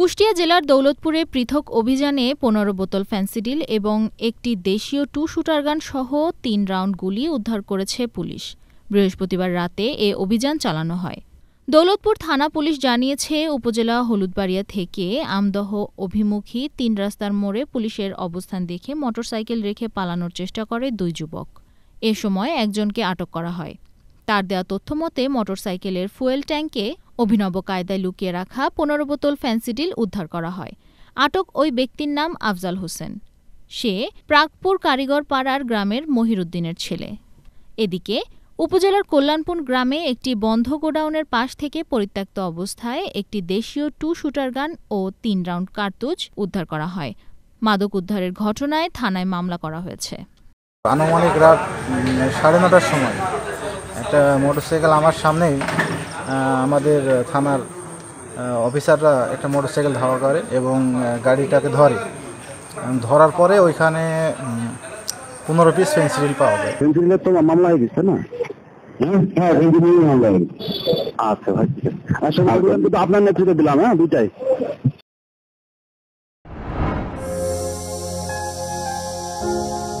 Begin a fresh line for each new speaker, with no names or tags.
কুষ্টিয়া জেলার দৌলতপুরে পৃথক অভিযানে পনেরো বোতল ফ্যান্সিডিল এবং একটি দেশীয় টু শুটারগান সহ তিন রাউন্ড গুলি উদ্ধার করেছে পুলিশ বৃহস্পতিবার রাতে এ অভিযান চালানো হয় দৌলতপুর থানা পুলিশ জানিয়েছে উপজেলা হলুদবাড়িয়া থেকে আমদহ অভিমুখী তিন রাস্তার মোড়ে পুলিশের অবস্থান দেখে মোটরসাইকেল রেখে পালানোর চেষ্টা করে দুই যুবক এ সময় একজনকে আটক করা হয় তার দেয়া তথ্য মতে মোটরসাইকেলের ফুয়েল ট্যাঙ্কে অভিনব কায়দায় লুকিয়ে রাখা পনেরো বোতল ফ্যান্সিডিল উদ্ধার করা হয় আটক ওই ব্যক্তির নাম আফজাল হোসেন সে প্রাগপুর কারিগর পাড়ার গ্রামের মহিরুদ্দিনের ছেলে এদিকে উপজেলার কল্যাণপুর গ্রামে একটি বন্ধ গোডাউনের পাশ থেকে পরিত্যক্ত অবস্থায় একটি দেশীয় টু শুটার গান ও তিন রাউন্ড কার্তুজ উদ্ধার করা হয় মাদক উদ্ধারের ঘটনায় থানায় মামলা করা হয়েছে আনুমানিক
রাত সাড়ে নটার সময় একটা মোটরসাইকেল আমার সামনেই আমাদের থানার অফিসাররা একটা মোটরসাইকেল ধাওয়া করে এবং গাড়িটাকে ধরে ধরার পরে ওইখানে পনেরো পিস ফেন্সিল পাওয়া যায় ফেন্সিলের তো মামলা হয়ে গেছে না হ্যাঁ ফেন্সিলের হ্যাঁ, মামলা হয়ে গেছে আচ্ছা ভাই আচ্ছা আপনার নেতৃত্ব দিলাম হ্যাঁ দুটাই
Thank you.